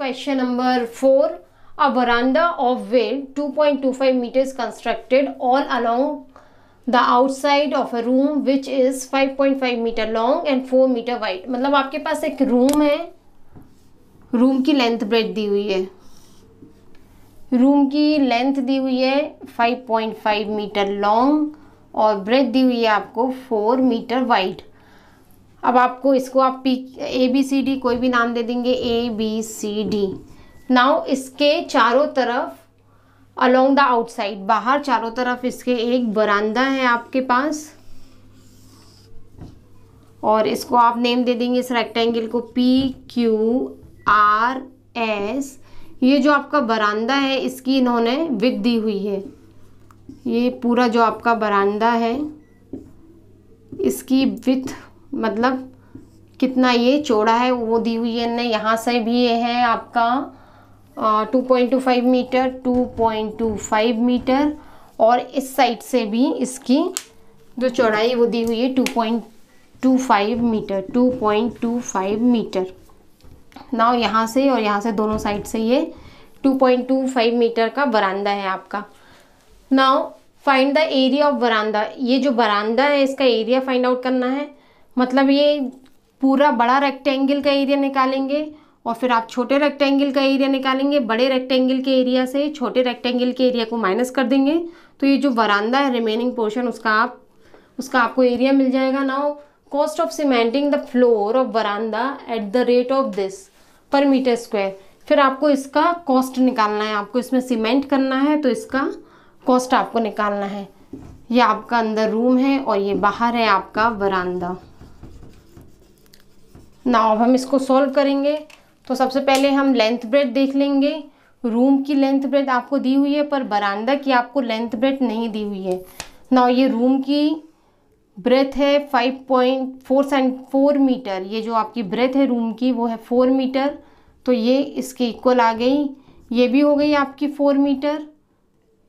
question number four a veranda of well 2.25 is constructed all along the outside of a room which is 5.5 metre long and 4 metre wide मतलब आपके पास एक room है room की length bread दी हुई है room की length दी हुई है 5.5 मीटर लॉन्ग और ब्रेड दी हुई है आपको 4 मीटर वाइड अब आपको इसको आप P A B C D कोई भी नाम दे देंगे A B C D now इसके चारों तरफ अलोंग द आउटसाइड बाहर चारों तरफ इसके एक बरांदा है आपके पास और इसको आप नेम दे देंगे इस रेक्टेंगल को पी क्यू आर एस ये जो आपका बरांदा है इसकी इन्होंने विक दी हुई है ये पूरा जो आपका बरांदा है इसकी विथ मतलब कितना ये चौड़ा है वो दी हुई है ना यहाँ से भी ये है आपका two point two five metre two point two five metre और इस साइड से भी इसकी जो चौड़ाई वो दी हुई है two point two five metre two point two five metre now यहाँ से और यहाँ से दोनों साइड से ये two point two five metre का बरानदा है आपका now find the area of बरामदा ये जो बरानदा है इसका एरिया फाइंड आउट करना है मतलब ये पूरा बड़ा रेक्टेंगल का एरिया निकालेंगे और फिर आप छोटे रेक्टेंगल का एरिया निकालेंगे बड़े रेक्टेंगल के एरिया से छोटे रेक्टेंगल के एरिया को माइनस कर देंगे तो ये जो वरानदा है रिमेनिंग पोर्शन उसका आप उसका आपको एरिया मिल जाएगा now cost of cementing the floor of veranda at the rate of this per metre square फिर आपको इसका कॉस्ट निकालना है आपको इसमें सीमेंट करना है तो इसका कॉस्ट आपको निकालना है ये आपका अंदर रूम है और ये बाहर है आपका वरानदा ना अब हम इसको सॉल्व करेंगे तो सबसे पहले हम लेंथ ब्रेड देख लेंगे रूम की लेंथ ब्रेड आपको दी हुई है पर बरामदा की आपको लेंथ ब्रेड नहीं दी हुई है ना ये रूम की ब्रेथ है फाइव पॉइंट फोर सेंट फोर मीटर ये जो आपकी ब्रेथ है रूम की वो है फोर मीटर तो ये इसकी इक्वल आ गई ये भी हो गई आपकी फोर मीटर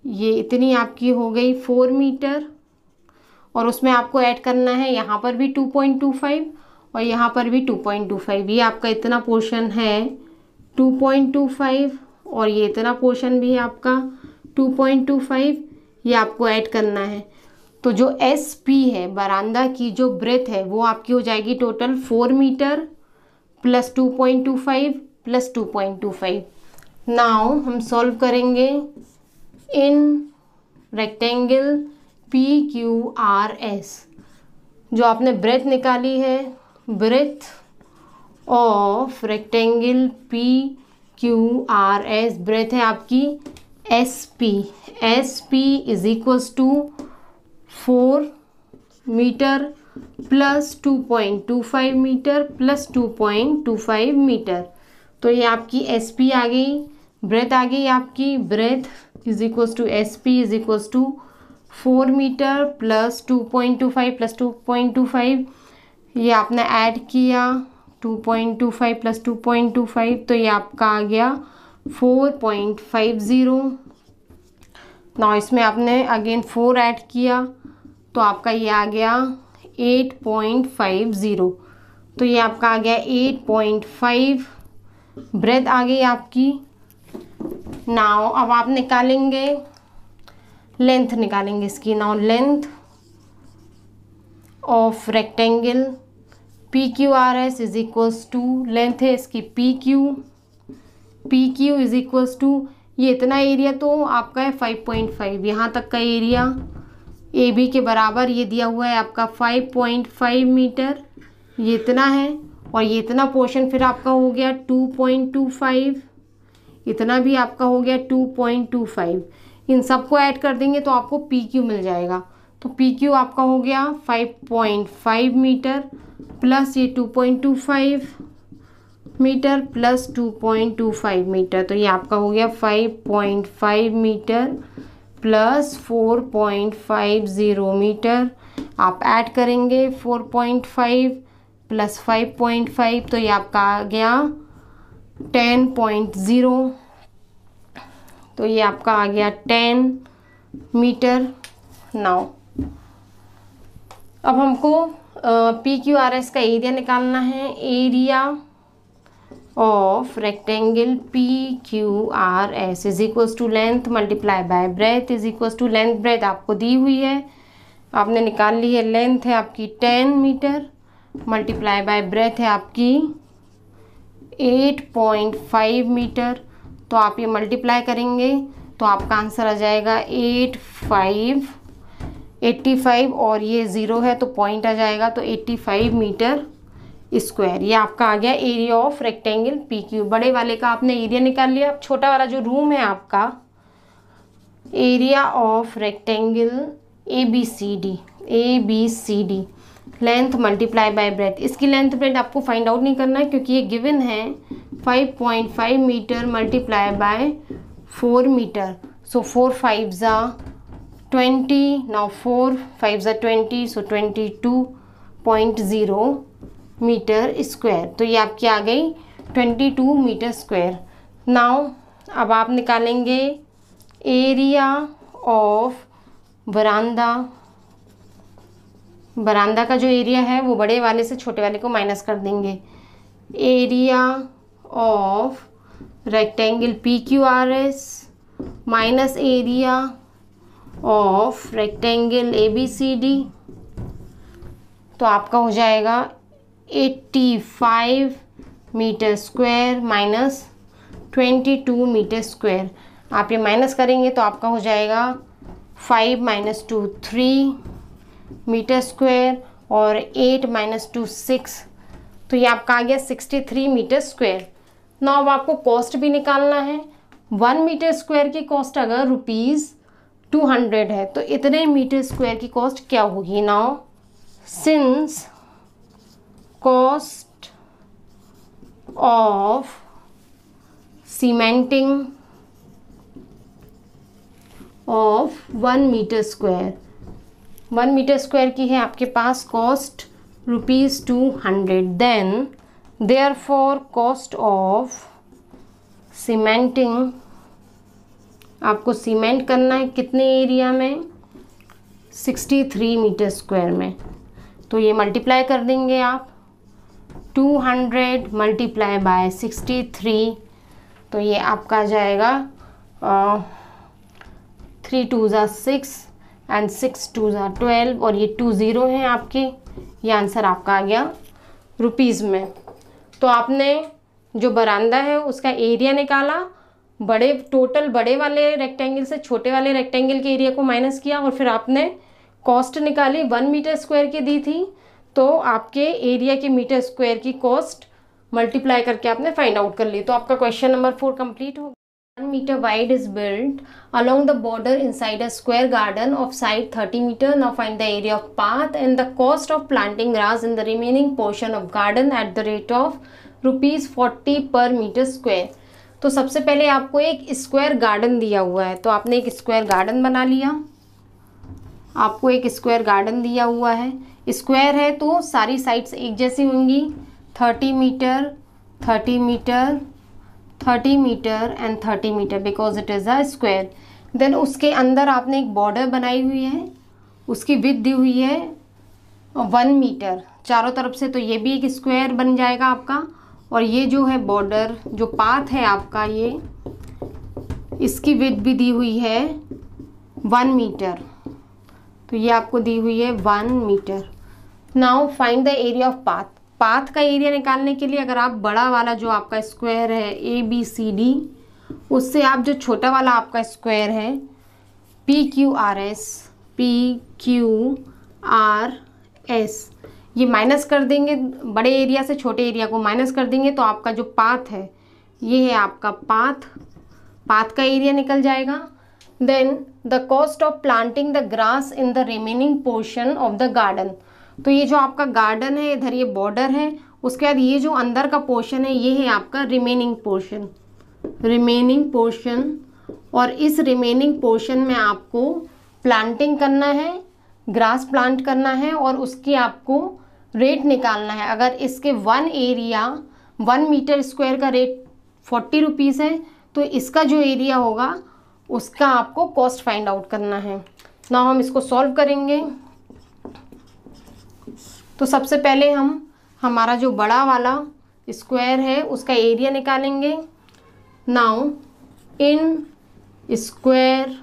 ये इतनी आपकी हो गई फोर मीटर और उसमें आपको ऐड करना है यहाँ पर भी टू पॉइंट टू फाइव और यहाँ पर भी 2.25 ये आपका इतना पोर्शन है 2.25 और ये इतना पोर्शन भी है आपका 2.25 ये आपको ऐड करना है तो जो एस पी है बरामदा की जो ब्रेथ है वो आपकी हो जाएगी total four metre plus two point two five plus two point two five now हम सॉल्व करेंगे in rectangle P Q R S जो आपने ब्रेथ निकाली है breadth of rectangle P Q R S breadth है आपकी S P S P is equals to four metre plus two point two five metre plus two point two five metre तो ये आपकी S P आ गई breath आ गई आपकी breadth is equals to S P is equals to four metre plus two point two five plus two point two five ये आपने add किया 2.25 प्लस 2.25 तो ये आपका आ गया 4.50 ना इसमें आपने अगेन फोर ऐड किया तो आपका ये आ गया 8.50 तो ये आपका आ गया 8.5 ब्रेथ आ गई आपकी नाव अब आप निकालेंगे लेंथ निकालेंगे इसकी now length of rectangle P Q R S is equals to length है इसकी P Q P Q is equals to ये इतना एरिया तो आपका है फाइव पॉइंट फाइव यहाँ तक का एरिया ए बी के बराबर ये दिया हुआ है आपका फाइव पॉइंट फाइव मीटर ये इतना है और ये इतना पोर्शन फिर आपका हो गया टू पॉइंट टू फाइव इतना भी आपका हो गया टू पॉइंट टू फाइव इन सबको ऐड कर देंगे तो आपको पी क्यू मिल जाएगा तो पी क्यू आपका हो गया five point five metre plus ये two point two five metre plus two point two five metre तो ये आपका हो गया five point five metre plus four point five zero metre आप ऐड करेंगे four point five plus five point five तो ये आपका आ गया टेन पॉइंट ज़ीरो तो ये आपका आ गया टेन मीटर नाउ अब हमको पी क्यू आर एस का एरिया निकालना है area of rectangle P Q R S is equal to length multiply by breadth is equal to length breadth आपको दी हुई है आपने निकाल ली है लेंथ है आपकी ten metre multiply by breadth है आपकी एट पॉइंट फाइव मीटर तो आप ये मल्टीप्लाई करेंगे तो आपका आंसर आ जाएगा एट फाइव 85 और ये ज़ीरो है तो पॉइंट आ जाएगा तो 85 मीटर स्क्वायर ये आपका आ गया area of rectangle P Q बड़े वाले का आपने एरिया निकाल लिया अब छोटा वाला जो रूम है आपका area of rectangle A B C D A B C D length multiply by breadth इसकी लेंथ ब्रेथ आपको फाइंड आउट नहीं करना है क्योंकि ये गिवन है 5.5 metre multiply by 4 metre so four five are 20 now 4 5s are 20 so 22.0 metre square तो ये आपकी आ गई 22 मीटर स्क्वायर now अब आप निकालेंगे एरिया ऑफ veranda बरामदा का जो एरिया है वो बड़े वाले से छोटे वाले को माइनस कर देंगे area of rectangle P Q R S minus area of rectangle A B C D तो आपका हो जाएगा 85 metre square minus 22 metre square आप ये माइनस करेंगे तो आपका हो जाएगा 5 minus two three metre square और 8 माइनस टू सिक्स तो ये आपका आ गया 63 मीटर स्क्वायर ना अब आपको कॉस्ट भी निकालना है वन मीटर स्क्वायर की कॉस्ट अगर रुपीज़ टू हंड्रेड है तो इतने मीटर स्क्वायर की कॉस्ट क्या होगी now since cost of cementing of one metre square one metre square की है आपके पास cost rupees two hundred then therefore cost of cementing आपको सीमेंट करना है कितने एरिया में 63 मीटर स्क्वायर में तो ये मल्टीप्लाई कर देंगे आप 200 मल्टीप्लाई बाय 63 तो ये आपका जाएगा three two are six and six two are twelve और ये टू ज़ीरो हैं आपके ये आंसर आपका आ गया रुपीज़ में तो आपने जो बरामदा है उसका एरिया निकाला बड़े टोटल बड़े वाले रेक्टेंगल से छोटे वाले रेक्टेंगल के एरिया को माइनस किया और फिर आपने कॉस्ट निकाली वन मीटर स्क्वायर की दी थी तो आपके एरिया के मीटर स्क्वायर की कॉस्ट मल्टीप्लाई करके आपने फाइंड आउट कर ली तो आपका क्वेश्चन नंबर फोर कंप्लीट हो one metre wide is build along the border inside a square garden of side thirty metre now find the area of path and the cost of planting grass in the remaining portion of garden at the rate of rupees forty per metre square तो सबसे पहले आपको एक square garden दिया हुआ है तो आपने एक स्क्वायर गार्डन बना लिया आपको एक स्क्वायर गार्डन दिया हुआ है स्क्वायर है तो सारी साइड्स एक जैसी होंगी thirty metre thirty metre thirty metre and thirty metre because it is a square then उसके अंदर आपने एक बॉर्डर बनाई हुई है उसकी विद दी हुई है वन मीटर चारों तरफ से तो ये भी एक स्क्वायर बन जाएगा आपका और ये जो है बॉर्डर जो पाथ है आपका ये इसकी विथ भी दी हुई है वन मीटर तो ये आपको दी हुई है one metre now find the area of path path का एरिया निकालने के लिए अगर आप बड़ा वाला जो आपका स्क्वायर है ए बी सी डी उससे आप जो छोटा वाला आपका स्क्वायर है P Q R S P Q R S ये माइनस कर देंगे बड़े एरिया से छोटे एरिया को माइनस कर देंगे तो आपका जो पाथ है ये है आपका पाथ पाथ का एरिया निकल जाएगा then the cost of planting the grass in the remaining portion of the garden तो ये जो आपका गार्डन है इधर ये बॉर्डर है उसके बाद ये जो अंदर का पोर्शन है ये है आपका रिमेनिंग पोर्शन रिमेनिंग पोर्शन और इस रिमेनिंग पोर्शन में आपको प्लांटिंग करना है ग्रास प्लांट करना है और उसकी आपको रेट निकालना है अगर इसके one area one metre square का रेट फोर्टी रुपीज़ है तो इसका जो एरिया होगा उसका आपको कॉस्ट फाइंड आउट करना है ना हम इसको सॉल्व करेंगे तो सबसे पहले हम हमारा जो बड़ा वाला स्क्वायर है उसका एरिया निकालेंगे now in square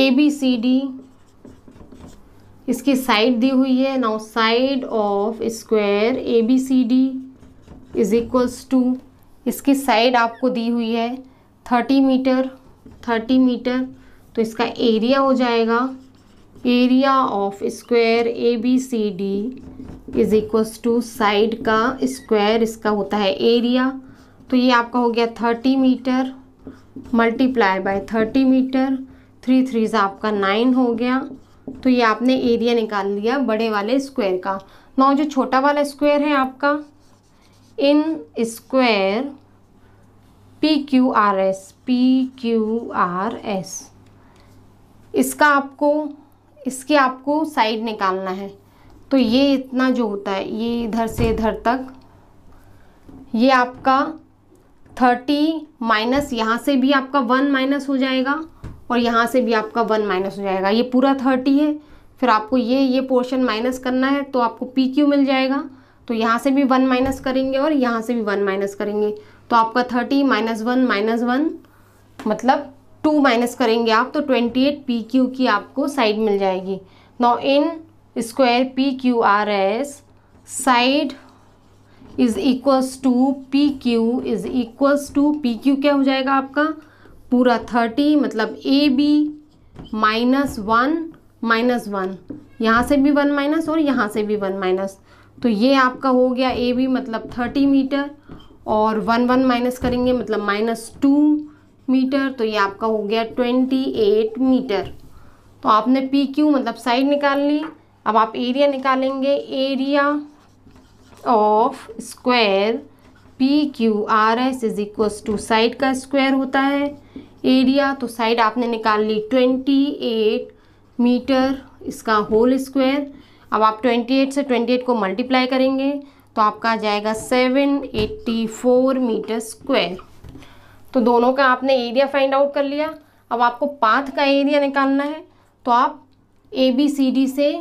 A B C D इसकी साइड दी हुई है now side of square A B C D is equals to इसकी साइड आपको दी हुई है थर्टी मीटर थर्टी मीटर तो इसका एरिया हो जाएगा area of square A B C D is equals to side का स्क्वायर इसका होता है एरिया तो ये आपका हो गया thirty metre multiply by thirty metre three three आपका नाइन हो गया तो ये आपने एरिया निकाल लिया बड़े वाले स्क्वायर का नौ जो छोटा वाला स्क्वायर है आपका in square P Q R S P Q R S इसका आपको इसके आपको साइड निकालना है तो ये इतना जो होता है ये इधर से इधर तक ये आपका थर्टी माइनस यहाँ से भी आपका वन माइनस हो जाएगा और यहाँ से भी आपका वन माइनस हो जाएगा ये पूरा थर्टी है फिर आपको ये ये पोर्शन माइनस करना है तो आपको पी क्यू मिल जाएगा तो यहाँ से भी वन माइनस करेंगे और यहाँ से भी वन माइनस करेंगे तो आपका thirty minus one minus one मतलब टू माइनस करेंगे आप तो ट्वेंटी एट पी क्यू की आपको साइड मिल जाएगी now in square P Q R S side is equals to P Q is equals to P Q क्या हो जाएगा आपका पूरा थर्टी मतलब A B minus one minus one यहाँ से भी वन माइनस और यहाँ से भी वन माइनस तो ये आपका हो गया ए बी मतलब थर्टी मीटर और वन वन माइनस करेंगे मतलब माइनस टू मीटर तो ये आपका हो गया ट्वेंटी एट मीटर तो आपने पी क्यू मतलब साइड निकाल ली अब आप एरिया निकालेंगे area of square P Q R S is equal to side का स्क्वायर होता है एरिया तो साइड आपने निकाल ली ट्वेंटी एट मीटर इसका होल स्क्वायर अब आप ट्वेंटी एट से ट्वेंटी एट को मल्टीप्लाई करेंगे तो आपका आ जाएगा seven eighty four metre square तो दोनों का आपने एरिया फाइंड आउट कर लिया अब आपको पाथ का एरिया निकालना है तो आप ए बी सी डी से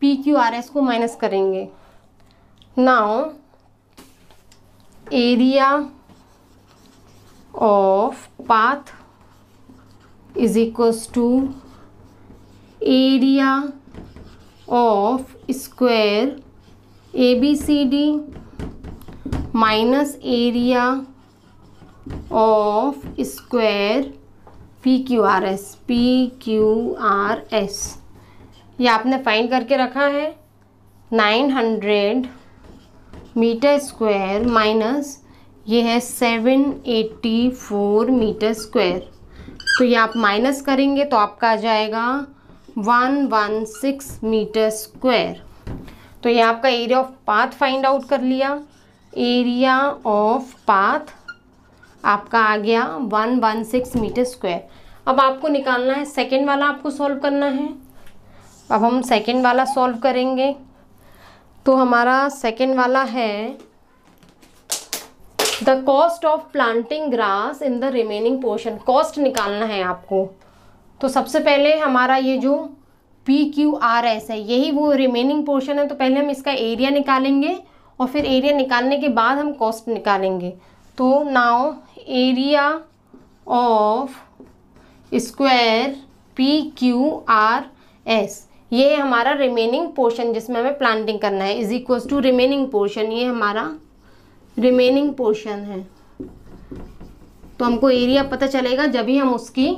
पी क्यू आर एस को माइनस करेंगे now area of path is equals to area of square A B C D minus area of square P Q R S P Q R S ये आपने find करके रखा है nine hundred metre square minus ये है seven eighty four metre square तो ये आप माइनस करेंगे तो आपका आ जाएगा one one six metre square तो ये आपका area of path find out कर लिया एरिया ऑफ पाथ आपका आ गया one one six metre square अब आपको निकालना है सेकेंड वाला आपको सॉल्व करना है अब हम सेकेंड वाला सॉल्व करेंगे तो हमारा सेकेंड वाला है the cost of planting grass in the remaining portion cost निकालना है आपको तो सबसे पहले हमारा ये जो पी क्यू आर एस है यही वो रिमेनिंग पोर्शन है तो पहले हम इसका एरिया निकालेंगे और फिर एरिया निकालने के बाद हम कॉस्ट निकालेंगे तो now area of square P Q R S ये हमारा रिमेनिंग पोर्शन जिसमें हमें प्लांटिंग करना है is equals to remaining portion ये हमारा रिमेनिंग पोर्शन है तो हमको एरिया पता चलेगा जब ही हम उसकी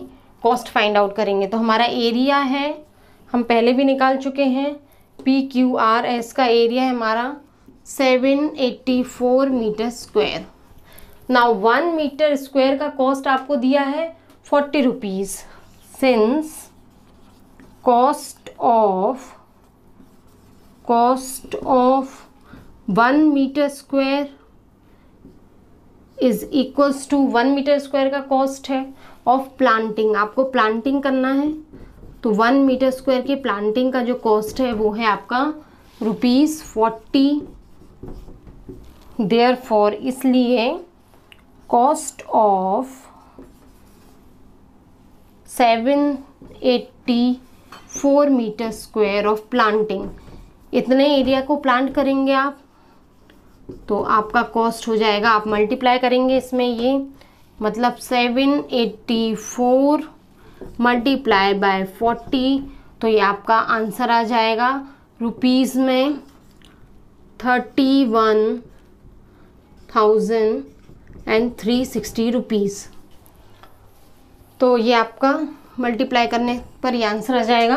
कॉस्ट फाइंड आउट करेंगे तो हमारा एरिया है हम पहले भी निकाल चुके हैं पी क्यू आर एस का एरिया है हमारा 784 metre square now one metre square का कॉस्ट आपको दिया है forty rupees since cost of cost of one metre square is equals to one metre square का कॉस्ट है ऑफ प्लांटिंग आपको प्लांटिंग करना है तो वन मीटर स्क्वायर की प्लांटिंग का जो कॉस्ट है वो है आपका रुपीज़ फोर्टी देयर फॉर इसलिए cost of seven eighty four metre square of planting इतने एरिया को प्लांट करेंगे आप तो आपका कॉस्ट हो जाएगा आप मल्टीप्लाई करेंगे इसमें ये मतलब seven eighty four multiply by forty तो ये आपका आंसर आ जाएगा रुपीज़ में thirty one thousand and three sixty rupees तो ये आपका मल्टीप्लाई करने पर ये आंसर आ जाएगा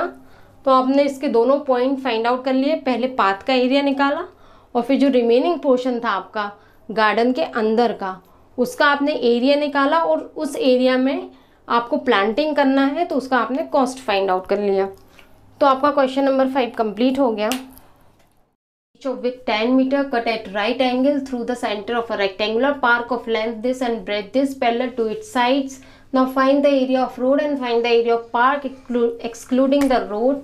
तो आपने इसके दोनों पॉइंट फाइंड आउट कर लिए पहले पाथ का एरिया निकाला और फिर जो रिमेनिंग पोर्शन था आपका गार्डन के अंदर का उसका आपने एरिया निकाला और उस एरिया में आपको प्लांटिंग करना है तो उसका आपने कॉस्ट फाइंड आउट कर लिया तो आपका क्वेश्चन नंबर फाइव कंप्लीट हो गया with ten metre cut at right angle through the centre of a rectangular park of length this and breadth this parallel to it sides now find the area of road and find the area of park excluding the road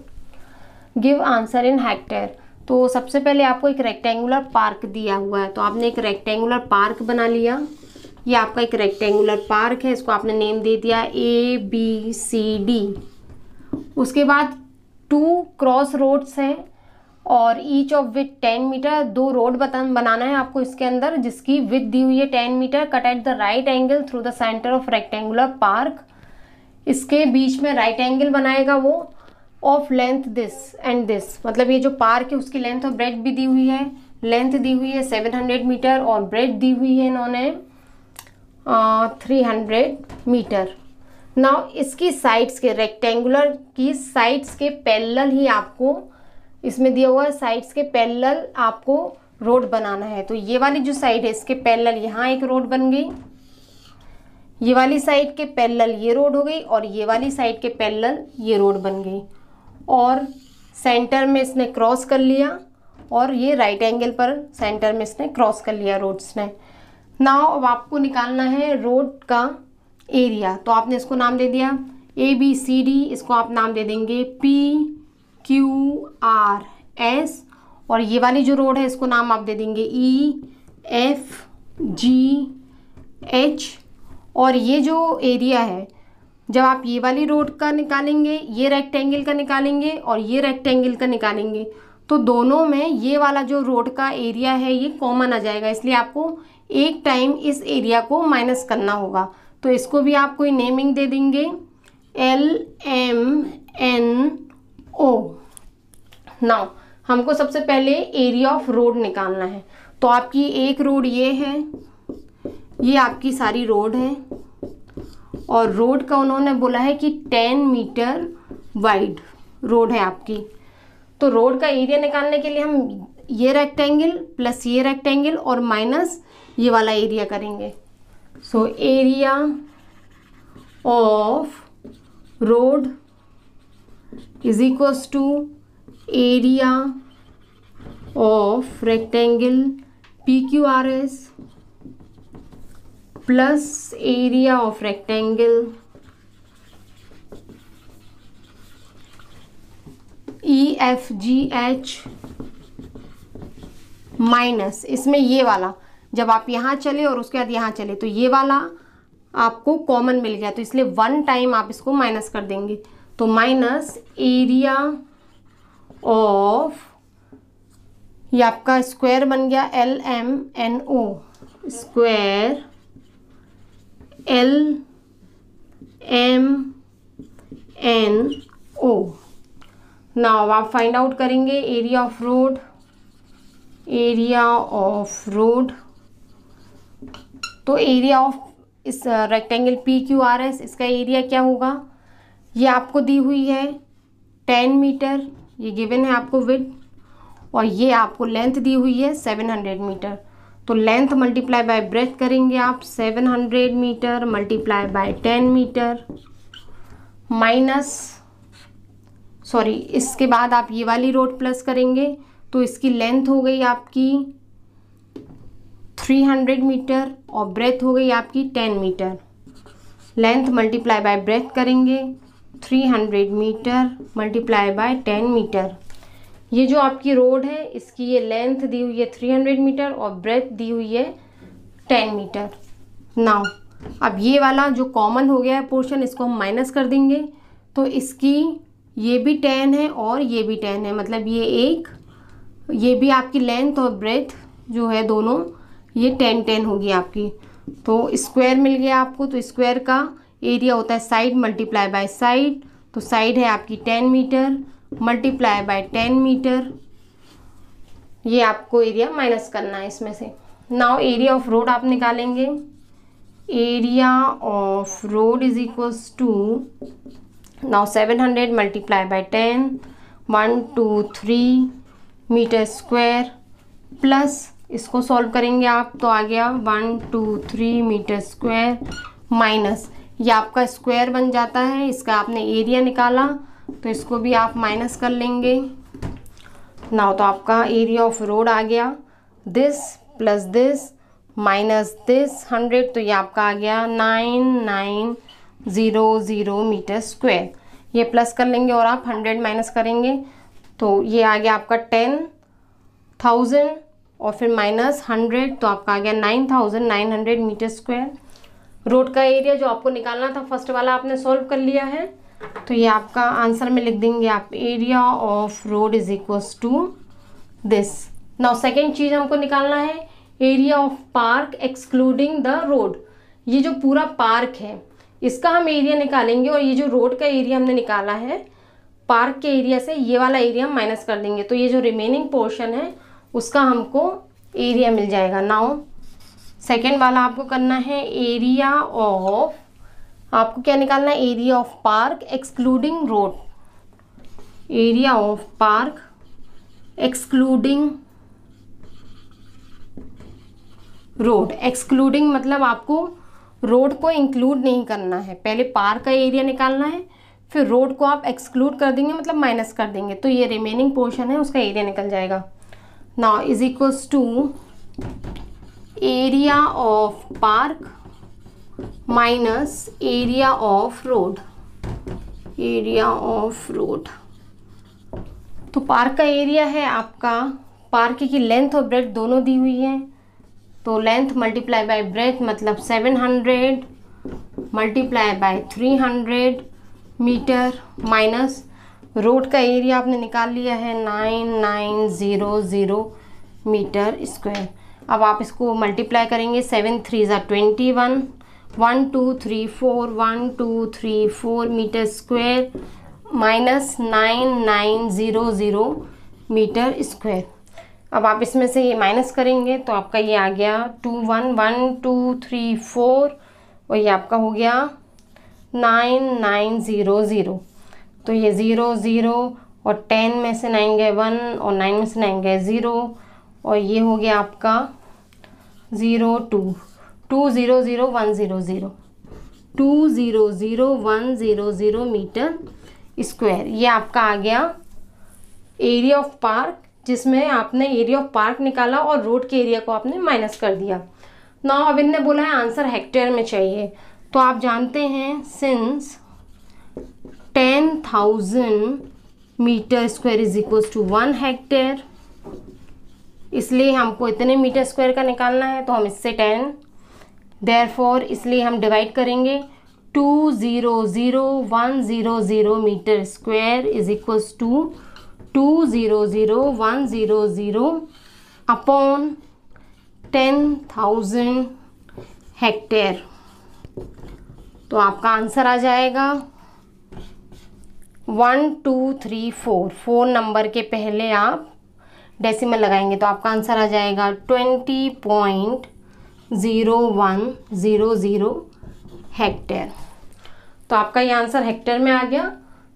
give answer in hectare तो सबसे पहले आपको एक rectangular park दिया हुआ है तो आपने एक रेक्टेंगुलर पार्क बना लिया ये आपका एक रेक्टेंगुलर पार्क है इसको आपने नेम दे दिया ए बी सी डी उसके बाद टू क्रॉस रोड्स हैं और each of with ten metre दो रोड बता बनाना है आपको इसके अंदर जिसकी विथ दी हुई है ten metre cut at the right angle through the centre of rectangular park इसके बीच में राइट right एंगल बनाएगा वो of length this and this मतलब ये जो पार्क है उसकी लेंथ और ब्रेड भी दी हुई है लेंथ दी हुई है 700 मीटर और ब्रेड दी हुई है इन्होंने थ्री हंड्रेड मीटर ना इसकी साइड्स के रेक्टेंगुलर की साइड्स के पैरेलल ही आपको इसमें दिया हुआ है साइड्स के पैरेलल आपको रोड बनाना है तो ये वाली जो साइड है इसके पैरेलल यहाँ एक रोड बन गई ये वाली साइड के पैरेलल ये रोड हो गई और ये वाली साइड के पैरेलल ये रोड बन गई और सेंटर में इसने क्रॉस कर लिया और ये राइट एंगल पर सेंटर में इसने क्रॉस कर लिया रोड्स ने नाव अब आपको निकालना है रोड का एरिया तो आपने इसको नाम दे दिया ए बी सी डी इसको आप नाम दे देंगे पी क्यू आर एस और ये वाली जो रोड है इसको नाम आप दे देंगे ई एफ जी एच और ये जो एरिया है जब आप ये वाली रोड का निकालेंगे ये रेक्टेंगल का निकालेंगे और ये रेक्टेंगल का निकालेंगे तो दोनों में ये वाला जो रोड का एरिया है ये कॉमन आ जाएगा इसलिए आपको एक टाइम इस एरिया को माइनस करना होगा तो इसको भी आप कोई नेमिंग दे देंगे L M N O now हमको सबसे पहले एरिया ऑफ रोड निकालना है तो आपकी एक रोड ये है ये आपकी सारी रोड है और रोड का उन्होंने बोला है कि टेन मीटर वाइड रोड है आपकी तो रोड का एरिया निकालने के लिए हम ये रेक्टेंगल प्लस ये रेक्टेंगल और माइनस ये वाला एरिया करेंगे so area of road is equals to area of rectangle P Q R S plus area of rectangle EFGH minus इसमें ये वाला जब आप यहाँ चले और उसके बाद यहाँ चले तो ये वाला आपको कॉमन मिल गया तो इसलिए वन टाइम आप इसको माइनस कर देंगे तो माइनस एरिया ऑफ ये आपका स्क्वायर बन गया L M N O square L M N O now आप फाइंड आउट करेंगे area of road area of road तो एरिया ऑफ इस rectangle P Q R S इसका एरिया क्या होगा ये आपको दी हुई है टेन मीटर ये गिवन है आपको विथ और ये आपको लेंथ दी हुई है सेवन हंड्रेड मीटर तो लेंथ मल्टीप्लाई बाय ब्रेथ करेंगे आप 700 metre multiply by 10 metre minus sorry इसके बाद आप ये वाली रोड प्लस करेंगे तो इसकी लेंथ हो गई आपकी 300 मीटर और ब्रेथ हो गई आपकी 10 metre length multiply by breadth करेंगे 300 मीटर मल्टीप्लाई बाय 10 मीटर ये जो आपकी रोड है इसकी ये लेंथ दी हुई है 300 मीटर और ब्रेथ दी हुई है 10 मीटर नाउ अब ये वाला जो कॉमन हो गया है पोर्शन इसको हम माइनस कर देंगे तो इसकी ये भी 10 है और ये भी 10 है मतलब ये एक ये भी आपकी लेंथ और ब्रेथ जो है दोनों ये 10 10 होगी आपकी तो स्क्वायर मिल गया आपको तो स्क्वायर का एरिया होता है साइड मल्टीप्लाई बाय साइड तो साइड है आपकी ten metre multiply by ten metre ये आपको एरिया माइनस करना है इसमें से नाउ एरिया ऑफ रोड आप निकालेंगे area of road is equals to now seven hundred multiply by ten one two three metre square plus इसको सॉल्व करेंगे आप तो आ गया one two three metre square minus ये आपका स्क्वायर बन जाता है इसका आपने एरिया निकाला तो इसको भी आप माइनस कर लेंगे नाउ तो आपका एरिया ऑफ रोड आ गया this plus this minus this hundred तो ये आपका आ गया nine nine zero zero metre square ये प्लस कर लेंगे और आप हंड्रेड माइनस करेंगे तो ये आ गया आपका टेन थाउजेंड और फिर माइनस हंड्रेड तो आपका आ गया nine thousand nine hundred metre square road का एरिया जो आपको निकालना था फर्स्ट वाला आपने सॉल्व कर लिया है तो ये आपका आंसर में लिख देंगे आप area of road is equals to this now second चीज़ हमको निकालना है area of park excluding the road ये जो पूरा पार्क है इसका हम एरिया निकालेंगे और ये जो रोड का एरिया हमने निकाला है पार्क के एरिया से ये वाला एरिया हम माइनस कर देंगे तो ये जो रिमेनिंग पोर्शन है उसका हमको एरिया मिल जाएगा नाउ सेकेंड वाला आपको करना है एरिया ऑफ आपको क्या निकालना है area of park excluding road area of park excluding road excluding मतलब आपको रोड को इंक्लूड नहीं करना है पहले पार्क का एरिया निकालना है फिर रोड को आप एक्सक्लूड कर देंगे मतलब माइनस कर देंगे तो ये रिमेनिंग पोर्शन है उसका एरिया निकल जाएगा now is equals to area of park minus area of road area of road तो पार्क का एरिया है आपका पार्क की लेंथ और ब्रेथ दोनों दी हुई है तो लेंथ मल्टीप्लाई बाय ब्रेथ मतलब 700 multiply by 300 metre minus road का एरिया आपने निकाल लिया है 9900 मीटर स्क्वायर अब आप इसको मल्टीप्लाई करेंगे सेवन थ्री ज़ा twenty one one two three four one two three four metre square minus nine nine zero zero metre square अब आप इसमें से ये माइनस करेंगे तो आपका ये आ गया two one one two three four और ये आपका हो गया नाइन नाइन ज़ीरो ज़ीरो तो ये ज़ीरो ज़ीरो और टेन में से नाइन गए वन और नाइन में से नाइन गए ज़ीरो और ये हो गया आपका zero two two zero zero one zero zero two zero zero one zero zero metre square ये आपका आ गया एरिया ऑफ पार्क जिसमें आपने एरिया ऑफ पार्क निकाला और रोड के एरिया को आपने माइनस कर दिया ना अविन ने बोला है आंसर हेक्टेयर में चाहिए तो आप जानते हैं since ten thousand metre square is equal to one hectare इसलिए हमको इतने मीटर स्क्वायर का निकालना है तो हम इससे टेन देयरफॉर इसलिए हम डिवाइड करेंगे two zero zero one zero zero metre square is equals to two zero zero one zero zero upon ten thousand hectare तो आपका आंसर आ जाएगा one two three four four number के पहले आप डेसिमल लगाएंगे तो आपका आंसर आ जाएगा twenty point zero one zero zero hectare तो आपका ये आंसर हेक्टेयर में आ गया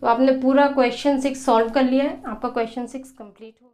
तो आपने पूरा क्वेश्चन सिक्स सॉल्व कर लिया है आपका क्वेश्चन सिक्स कंप्लीट हो